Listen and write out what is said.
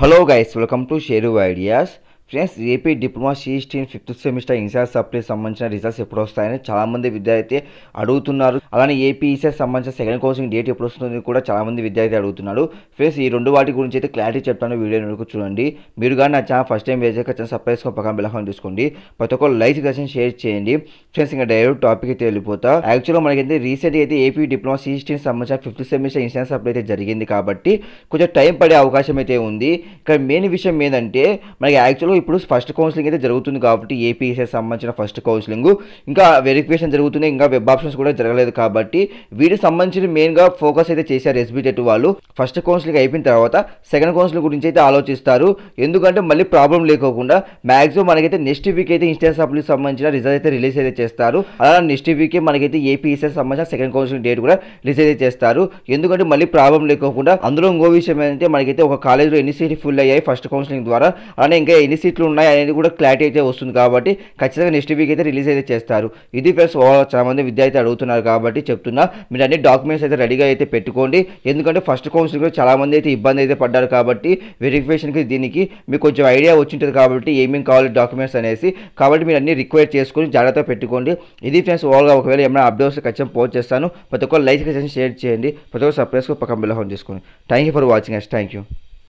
Hello guys, welcome to Sheru Ideas. Friends AP diploma సిఎస్టీన్ fifth semester ఇన్సార్ supply సంబంధించిన results ఎప్పుడు వస్తాయని చాలామంది విద్యార్థి అడుగుతున్నారు అలానే ఏపీ ఈసార్ సంబంధించిన సెకండ్ కోచింగ్ డేట్ ఎప్పుడు వస్తుంది కూడా చాలామంది విద్యార్థి అడుగుతున్నారు ఫ్రెండ్స్ ఈ రెండు వాటి గురించి అయితే క్లారిటీ చెప్తాను వీడియో వరకు చూడండి మీరు కానీ నా ఛానల్ ఫస్ట్ టైం వేసాక ఛానల్ సబ్స్క్రైబ్ పక్కన బెలహాన్ తీసుకోండి ప్రతి ఒక్క లైక్ కషన్ షేర్ చేయండి ఫ్రెండ్స్ ఇంకా డైరెక్ట్ టాపిక్ అయితే వెళ్ళిపోతా యాక్చువల్గా మనకైతే రీసెంట్ అయితే ఏపీ డిప్లొమా సిస్టీన్ సంబంధించిన ఫిఫ్త్ సెమిస్టర్ ఇన్సార్ సప్లై అయితే జరిగింది కాబట్టి కొంచెం టైం పడే అవకాశం అయితే ఉంది ఇక్కడ మెయిన్ విషయం ఏంటంటే మనకి యాక్చువల్గా ఇప్పుడు ఫస్ట్ కౌన్సిలింగ్ అయితే జరుగుతుంది కాబట్టి ఏపీఎస్ఏ సంబంధించిన ఫస్ట్ కౌన్సిలింగ్ ఇంకా వెరిఫికేషన్ జరుగుతుంది ఇంకా వెబ్ ఆప్షన్స్ కూడా జరగలేదు కాబట్టి వీటికి సంబంధించిన మెయిన్గా ఫోకస్ అయితే చేశారు ఎస్బీటెట్ వాళ్ళు ఫస్ట్ కౌన్సిలింగ్ అయిపోయిన తర్వాత సెకండ్ కౌన్సిలింగ్ గురించి అయితే ఆలోచిస్తారు ఎందుకంటే మళ్ళీ ప్రాబ్లం లేకోకుండా మాక్సిమం మనకైతే నెక్స్ట్ వీక్ అయితే ఇన్స్టెన్స్ అప్లికి సంబంధించిన రిజల్ట్ అయితే రిలీజ్ అయితే చేస్తారు అలా నెక్స్ట్ వీకే మనకైతే ఏపీఎస్ఎస్ సంబంధించిన సెకండ్ కౌన్సిలింగ్ డేట్ కూడా రిలీజ్ అయితే చేస్తారు ఎందుకంటే మళ్ళీ ప్రాబ్లం లేకోకుండా అందులో ఇంకో విషయం ఏంటంటే మనకైతే ఒక కాలేజీలో ఎన్ని సీట్లు ఫుల్ అయ్యాయి ఫస్ట్ కౌన్సిలింగ్ ద్వారా అలానే ఇంకా ఎన్ని సీట్లు ఉన్నాయి అనేది కూడా క్లారిటీ అయితే వస్తుంది కాబట్టి ఖచ్చితంగా నెక్స్ట్ వీక్ అయితే రిలీజ్ అయితే చేస్తారు ఇది ఫ్రెండ్స్ ఓవరాల్ విద్య విద్యార్థి అడుగుతున్నారు కాబట్టి చెప్తున్నా మీరు అన్ని డాక్యుమెంట్స్ అయితే రెడీగా అయితే పెట్టుకోండి ఎందుకంటే ఫస్ట్ కౌన్సిల్ చాలా చాలామంది అయితే ఇబ్బంది అయితే పడ్డారు కాబట్టి వెరిఫికేషన్కి దీనికి మీకు కొంచెం ఐడియా వచ్చింటుంది కాబట్టి ఏమేమి కావాలి డాక్యుమెంట్స్ అనేసి కాబట్టి మీరు అన్ని రిక్వైర్ చేసుకుని జాగ్రత్తగా పెట్టుకోండి ఇది ఫ్రెండ్స్ ఓవరాల్గా ఒకవేళ ఏమైనా అప్డేట్స్ ఖచ్చితంగా పోస్ట్ చేస్తాను ప్రతి ఒక్కరు లైక్ షేర్ చేయండి ప్రతి ఒక్కరు సబ్స్క్రైబ్ పక్కన బిల్ హోన్ చేసుకోండి thank you for watching us thank you